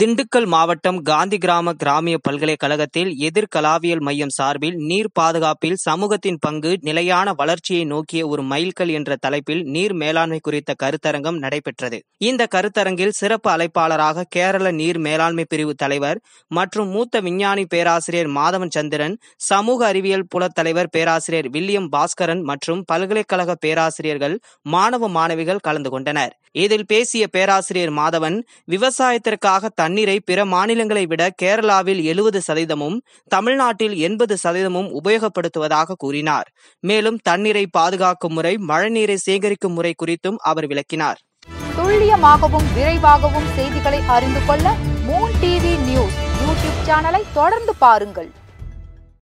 திண்டுக்கல் மாவட்டம் காந்தி கிராம கிராமிய பல்கலைக்கழகத்தில் எதிர்கலாவியல் மையம் சார்பில் நீர் பாதுகாப்பில் சமூகத்தின் பங்கு நிலையான வளர்ச்சியை நோக்கிய ஒரு மைல்கல் என்ற தலைப்பில் நீர் மேலாண்மை குறித்த கருத்தரங்கம் நடைபெற்றது இந்த கருத்தரங்கில் சிறப்பு அழைப்பாளராக கேரள நீர் மேலாண்மை பிரிவு தலைவர் மற்றும் மூத்த விஞ்ஞானி பேராசிரியர் மாதவன் சந்திரன் சமூக அறிவியல் புல தலைவர் பேராசிரியர் வில்லியம் பாஸ்கரன் மற்றும் பல்கலைக்கழக பேராசிரியர்கள் மாணவ மாணவிகள் கலந்து கொண்டனர் இதில் பேசிய பேராசிரியர் மாதவன் விவசாயத்திற்காக தண்ணீரை பிற மாநிலங்களை விட கேரளாவில் எழுபது சதவீதமும் தமிழ்நாட்டில் எண்பது சதவீதமும் உபயோகப்படுத்துவதாக கூறினார் மேலும் தண்ணீரை பாதுகாக்கும் முறை மழைநீரை சேகரிக்கும் முறை குறித்தும் அவர் விளக்கினார் துல்லியமாகவும் விரைவாகவும் செய்திகளை அறிந்து கொள்ள மூன் டிவி நியூஸ் யூடியூப் சேனலை தொடர்ந்து பாருங்கள்